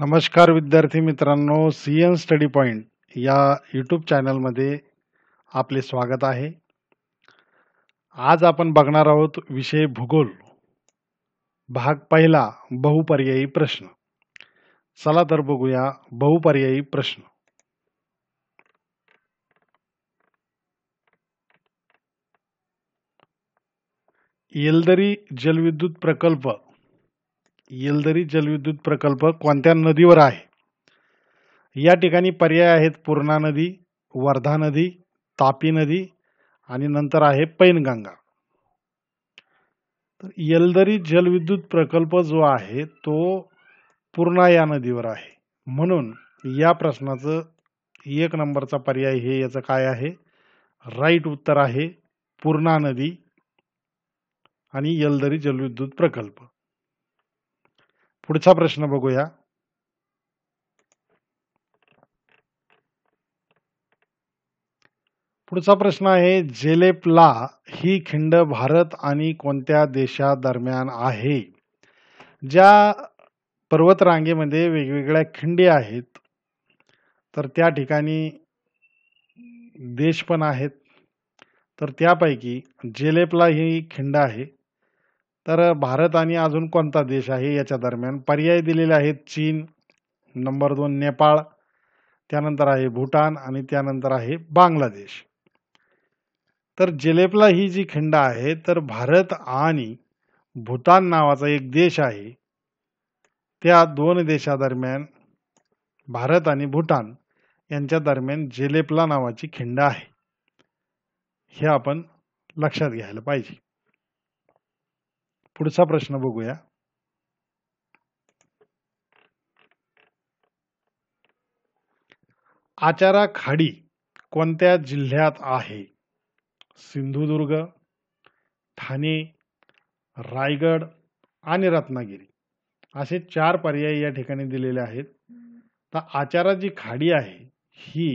नमस्कार विद्यार्थी मित्रांनो सी एन स्टडी पॉईंट या यूट्यूब चॅनलमध्ये आपले स्वागत आहे आज आपण बघणार आहोत विषय भूगोल भाग पहिला बहुपर्यायी प्रश्न चला तर बघूया बहुपर्यायी प्रश्न येलदरी जलविद्युत प्रकल्प येलदरी जलविद्युत प्रकल्प कोणत्या नदीवर आहे या ठिकाणी पर्याय आहेत पूर्णा नदी वर्धा नदी तापी नदी आणि नंतर आहे पैनगंगा तर येलदरी जलविद्युत प्रकल्प जो आहे तो पूर्णा या नदीवर आहे म्हणून या प्रश्नाचं एक नंबरचा पर्याय हे याचं काय आहे राईट उत्तर आहे पूर्णा नदी आणि येलदरी जलविद्युत प्रकल्प पुढचा प्रश्न बघूया पुढचा प्रश्न आहे जेलेपला ही खिंड भारत आणि कोणत्या देशादरम्यान आहे ज्या पर्वतरांगेमध्ये वेगवेगळ्या खिंडी आहेत तर त्या ठिकाणी देश पण आहेत तर त्यापैकी जेलेपला ही खिंड आहे तर भारत आणि अजून कोणता देश आहे याच्या दरम्यान पर्याय दिलेले आहेत चीन नंबर दोन नेपाळ त्यानंतर आहे भूटान आणि त्यानंतर आहे बांगलादेश तर जिलेपला ही जी खिंड आहे तर भारत आणि भूतान नावाचा एक देश आहे त्या दोन देशादरम्यान भारत आणि भूटान यांच्या दरम्यान जेलेपला नावाची खिंड आहे हे आपण लक्षात घ्यायला पाहिजे पुढचा प्रश्न बघूया आचारा खाडी कोणत्या जिल्ह्यात आहे सिंधुदुर्ग ठाणे रायगड आणि रत्नागिरी असे चार पर्याय या ठिकाणी दिलेले आहेत तर आचारा जी खाडी आहे ही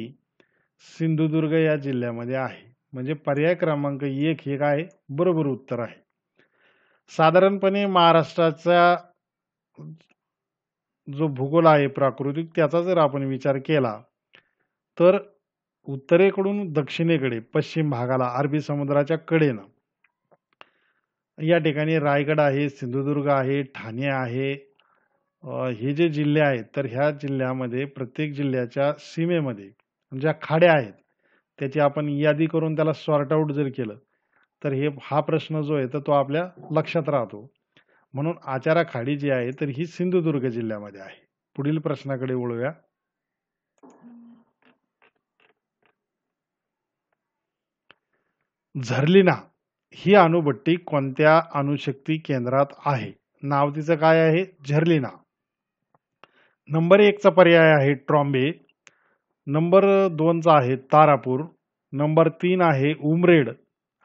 सिंधुदुर्ग या जिल्ह्यामध्ये आहे म्हणजे पर्याय क्रमांक एक हे काय बरोबर उत्तर आहे साधारणपणे महाराष्ट्राचा जो भूगोल आहे प्राकृतिक त्याचा जर आपण विचार केला तर उत्तरेकडून दक्षिणेकडे पश्चिम भागाला अरबी समुद्राच्या कडेनं या ठिकाणी रायगड आहे सिंधुदुर्ग आहे ठाणे आहे हे जे जिल्हे आहेत तर ह्या जिल्ह्यामध्ये प्रत्येक जिल्ह्याच्या सीमेमध्ये ज्या खाड्या आहेत त्याची आपण यादी करून त्याला सॉर्ट आऊट जर केलं तर हे हा प्रश्न जो आहे तर तो आपल्या लक्षात राहतो म्हणून आचारा खाडी जी आहे तर ही सिंधुदुर्ग जिल्ह्यामध्ये आहे पुढील प्रश्नाकडे वळूया झरलिना ही अणुभट्टी कोणत्या अणुशक्ती केंद्रात आहे नाव तिचं काय आहे झरलिना नंबर एकचा पर्याय आहे ट्रॉम्बे नंबर दोनचा आहे तारापूर नंबर तीन आहे उमरेड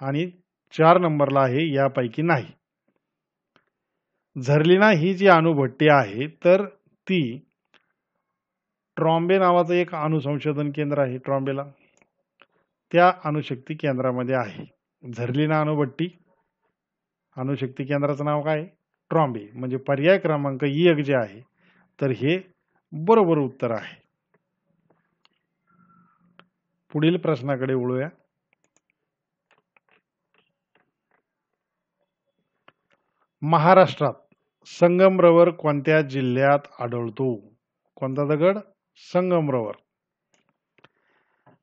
आणि चार नंबरला आहे यापैकी नाही झरलिना ही जी अणुभट्टी आहे तर ती ट्रॉम्बे नावाचं एक अणुसंशोधन केंद्र आहे ट्रॉम्बेला त्या अणुशक्ती केंद्रामध्ये आहे झरलिना अणुभट्टी अणुशक्ती केंद्राचं नाव काय ट्रॉम्बे म्हणजे पर्याय क्रमांक एक जे आहे तर हे बरोबर उत्तर आहे पुढील प्रश्नाकडे वळूया महाराष्ट्रात संगमरवर कोणत्या जिल्ह्यात आढळतो कोणता दगड संगमरवर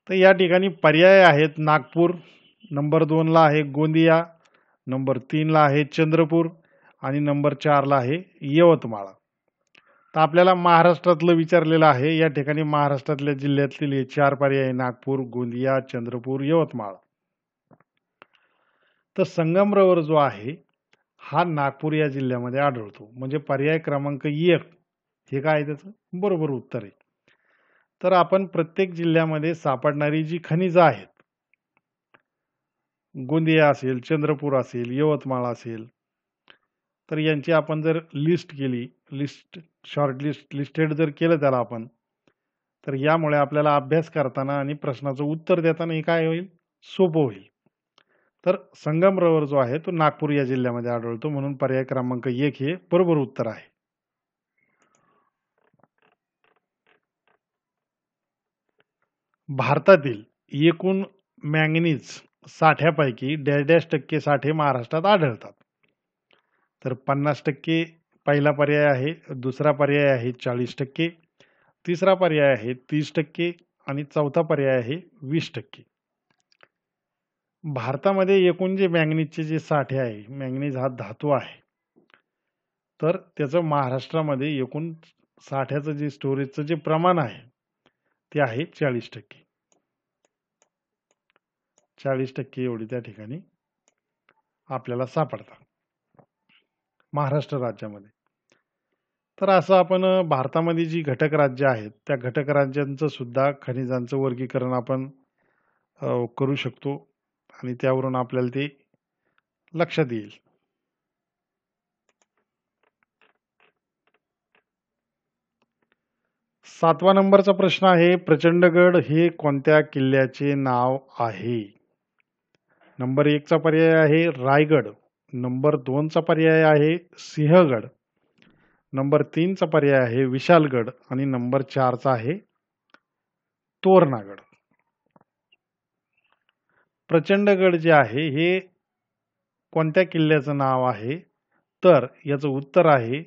तर या ठिकाणी पर्याय आहेत नागपूर नंबर दोनला आहे गोंदिया नंबर तीनला आहे चंद्रपूर आणि नंबर चारला आहे यवतमाळ तर आपल्याला महाराष्ट्रातलं विचारलेलं आहे या ठिकाणी महाराष्ट्रातल्या जिल्ह्यातील हे चार पर्याय नागपूर गोंदिया चंद्रपूर यवतमाळ तर संगमरवर जो आहे हा नागपूर या जिल्ह्यामध्ये आढळतो म्हणजे पर्याय क्रमांक एक हे काय आहे त्याचं बरोबर उत्तर आहे तर आपण प्रत्येक जिल्ह्यामध्ये सापडणारी जी खनिजं आहेत गोंदिया असेल चंद्रपूर असेल यवतमाळ असेल तर यांची आपण जर लिस्ट केली लिस्ट शॉर्ट लिस्ट लिस्टेड जर केलं त्याला आपण तर यामुळे आपल्याला अभ्यास करताना आणि प्रश्नाचं उत्तर देताना हे काय होईल सोपं होईल तर संगमरवर जो आहे तो नागपूर या जिल्ह्यामध्ये आढळतो म्हणून पर्याय क्रमांक एक हे बरोबर उत्तर आहे भारतातील एकूण मॅंगनीज साठ्यापैकी डॅश डॅश टक्के साठे महाराष्ट्रात आढळतात तर पन्नास टक्के पहिला पर्याय आहे दुसरा पर्याय आहे चाळीस टक्के तिसरा पर्याय आहे तीस टक्के आणि चौथा पर्याय आहे वीस टक्के भारतामध्ये एकूण जे मॅंगनीजचे जे साठे आहे मॅंगनीज हा धातू आहे तर त्याचं महाराष्ट्रामध्ये एकूण साठ्याचं जे स्टोरेजचं जे प्रमाण आहे ते आहे चाळीस टक्के चाळीस टक्के एवढी त्या ठिकाणी आपल्याला सापडतात महाराष्ट्र राज्यामध्ये तर असं आपण भारतामध्ये जी घटक राज्य आहेत त्या घटक राज्यांचं सुद्धा खनिजांचं वर्गीकरण आपण करू शकतो आणि त्यावरून आपल्याला ते लक्षात येईल सातवा नंबरचा प्रश्न आहे प्रचंडगड हे कोणत्या किल्ल्याचे नाव आहे नंबर एकचा पर्याय आहे रायगड नंबर दोनचा पर्याय आहे सिंहगड नंबर तीनचा पर्याय आहे विशालगड आणि नंबर चारचा आहे तोरणागड प्रचंडगड जे आहे हे कोणत्या किल्ल्याचं नाव आहे तर याचं उत्तर आहे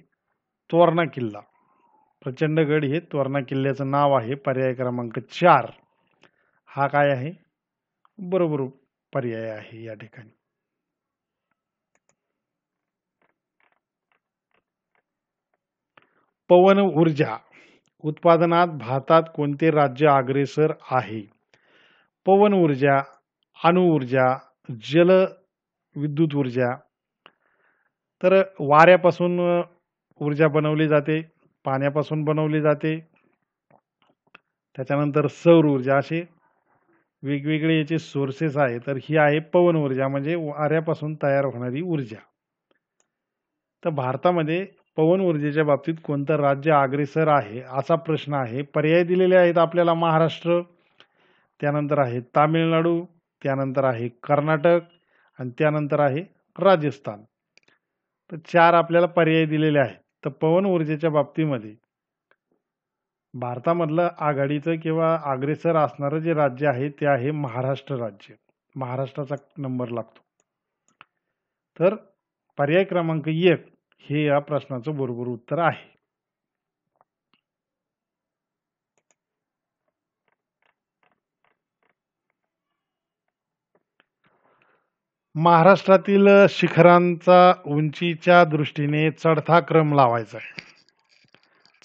तोरणा किल्ला प्रचंडगड हे तोरणा किल्ल्याचं नाव आहे पर्याय क्रमांक चार हा काय आहे बरोबर पर्याय आहे या ठिकाणी पवन ऊर्जा उत्पादनात भारतात कोणते राज्य अग्रेसर आहे पवन ऊर्जा अणुऊर्जा जल विद्युत ऊर्जा तर वाऱ्यापासून ऊर्जा बनवली जाते पाण्यापासून बनवली जाते त्याच्यानंतर सौर ऊर्जा असे वेगवेगळे याचे सोर्सेस आहे तर ही आहे पवन ऊर्जा म्हणजे वाऱ्यापासून तयार होणारी ऊर्जा तर भारतामध्ये पवन ऊर्जेच्या बाबतीत कोणतं राज्य अग्रेसर आहे असा प्रश्न आहे पर्याय दिलेले आहेत आपल्याला महाराष्ट्र त्यानंतर आहे तामिळनाडू त्यानंतर आहे कर्नाटक आणि त्यानंतर आहे राजस्थान तर चार आपल्याला पर्याय दिलेले आहेत तर पवन ऊर्जेच्या बाबतीमध्ये भारतामधलं आघाडीचं किंवा अग्रेसर असणारं जे राज्य आहे ते आहे महाराष्ट्र राज्य महाराष्ट्राचा नंबर लागतो तर पर्याय क्रमांक एक हे या प्रश्नाचं बरोबर उत्तर आहे महाराष्ट्रातील शिखरांचा उंचीच्या दृष्टीने चढता क्रम लावायचा आहे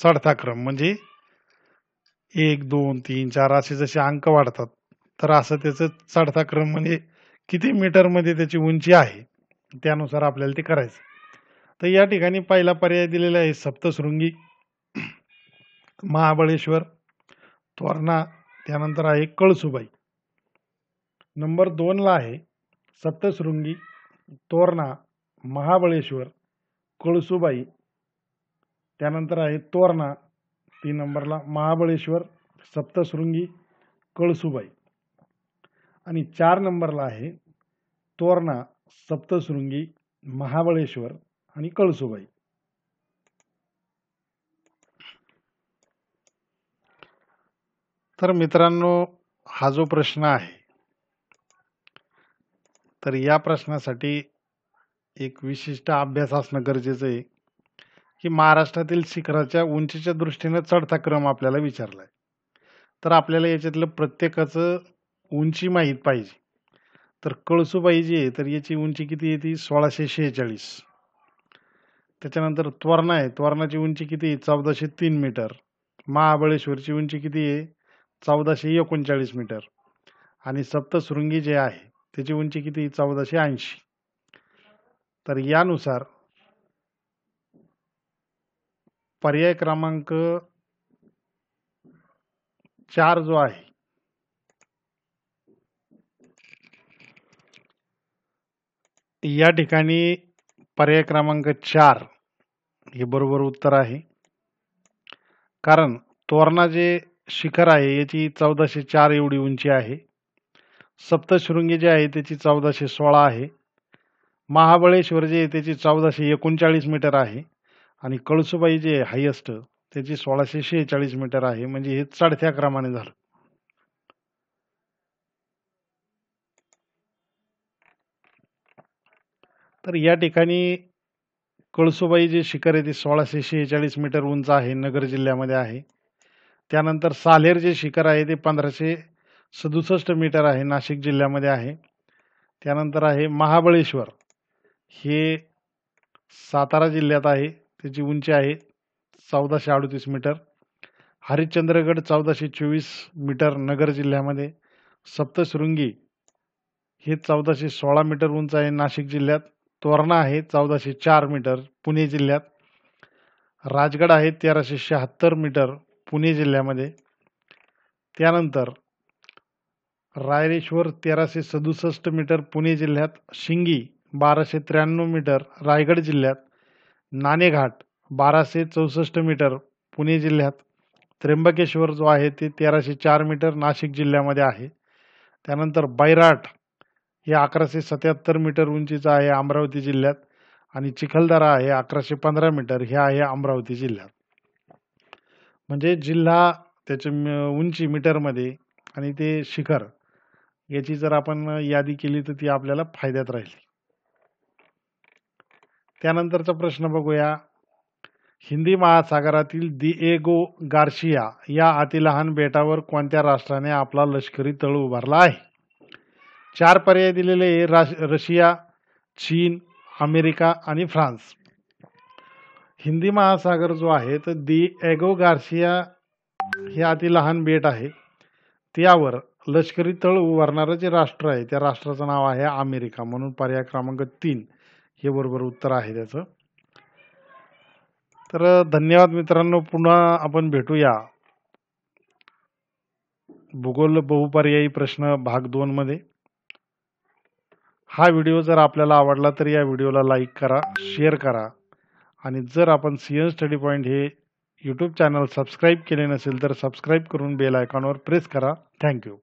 चढता क्रम म्हणजे एक दोन तीन चार असे जसे अंक वाढतात तर असं त्याचं चढता क्रम म्हणजे किती मीटरमध्ये त्याची उंची आहे त्यानुसार आपल्याला ते करायचं तर या ठिकाणी पहिला पर्याय दिलेला आहे सप्तशृंगी महाबळेश्वर त्वरणा त्यानंतर आहे कळसुबाई नंबर दोनला आहे सप्तशृंगी तोरणा महाबळेश्वर कळसुबाई त्यानंतर आहे तोरणा तीन नंबरला महाबळेश्वर सप्तशृंगी कळसुबाई आणि चार नंबरला आहे तोरणा सप्तशृंगी महाबळेश्वर आणि कळसुबाई तर मित्रांनो हा जो प्रश्न आहे तर या प्रश्नासाठी एक विशिष्ट अभ्यास असणं गरजेचं आहे की महाराष्ट्रातील शिखराच्या उंचीच्या दृष्टीनं चढता क्रम आपल्याला विचारला आहे तर आपल्याला याच्यातलं प्रत्येकाचं उंची माहीत पाहिजे तर कळसू पाहिजे तर याची उंची किती आहे ती सोळाशे शेहेचाळीस त्याच्यानंतर त्वरणा आहे त्वरणाची उंची किती आहे चौदाशे तीन मीटर महाबळेश्वरची उंची किती आहे चौदाशे एकोणचाळीस मीटर आणि सप्तशृंगी जे आहे त्याची उंची किती चौदाशे ऐंशी तर यानुसार पर्याय क्रमांक चार जो आहे या ठिकाणी पर्याय क्रमांक चार हे बरोबर उत्तर आहे कारण तोरणा जे शिखर आहे याची चौदाशे चार एवढी उंची आहे सप्तशृंगी जे आहे त्याची चौदाशे सोळा आहे महाबळेश्वर जे आहे त्याची चौदाशे एकोणचाळीस मीटर आहे आणि कळसुबाई जे आहे हायेस्ट त्याची सोळाशे शेहेचाळीस मीटर आहे म्हणजे हे चढत्या क्रमाने झालं तर या ठिकाणी कळसुबाई जे शिखर आहे ते सोळाशे शेहेचाळीस मीटर उंच आहे नगर जिल्ह्यामध्ये आहे त्यानंतर सालेर जे शिखर आहे ते पंधराशे सदुसष्ट मीटर आहे नाशिक जिल्ह्यामध्ये आहे त्यानंतर आहे महाबळेश्वर हे सातारा जिल्ह्यात आहे त्याची उंची आहे चौदाशे अडतीस मीटर हरिश्चंद्रगड चौदाशे चोवीस मीटर नगर जिल्ह्यामध्ये सप्तशृंगी हे चौदाशे सोळा मीटर उंच आहे नाशिक जिल्ह्यात तोरणा आहे चौदाशे चार मीटर पुणे जिल्ह्यात राजगड आहे तेराशे शहात्तर मीटर पुणे जिल्ह्यामध्ये त्यानंतर रायरेश्वर तेराशे सदुसष्ट मीटर पुणे जिल्ह्यात शिंगी बाराशे त्र्याण्णव मीटर रायगड जिल्ह्यात नाणेघाट बाराशे चौसष्ट मीटर पुणे जिल्ह्यात त्र्यंबकेश्वर जो आहे ते तेराशे चार मीटर नाशिक जिल्ह्यामध्ये आहे त्यानंतर बैराट हे अकराशे सत्याहत्तर मीटर उंचीचं आहे अमरावती जिल्ह्यात आणि चिखलदरा आहे अकराशे पंधरा मीटर हे आहे अमरावती जिल्ह्यात म्हणजे जिल्हा त्याच्या उंची मीटरमध्ये आणि ते शिखर याची जर आपण यादी केली तर ती आपल्याला फायद्यात राहील त्यानंतरचा प्रश्न बघूया हिंदी महासागरातील दिएगो गार्शिया या लहान बेटावर कोणत्या राष्ट्राने आपला लष्करी तळ उभारला आहे चार पर्याय दिलेले रशिया चीन अमेरिका आणि फ्रान्स हिंदी महासागर जो आहे तर दिएगो गार्शिया हे लहान बेट आहे त्यावर लष्करी तळ उभारणारं जे राष्ट्र आहे त्या राष्ट्राचं नाव आहे अमेरिका म्हणून पर्याय क्रमांक तीन हे बरोबर उत्तर आहे त्याचं तर धन्यवाद मित्रांनो पुन्हा आपण भेटूया भूगोल बहुपर्यायी प्रश्न भाग दोन मध्ये हा व्हिडिओ जर आपल्याला आवडला तर या व्हिडिओला लाईक करा शेअर करा आणि जर आपण सी एन स्टडी पॉईंट हे यूट्यूब चॅनल सबस्क्राईब केले नसेल तर सबस्क्राईब करून बेल आयकॉनवर प्रेस करा थँक्यू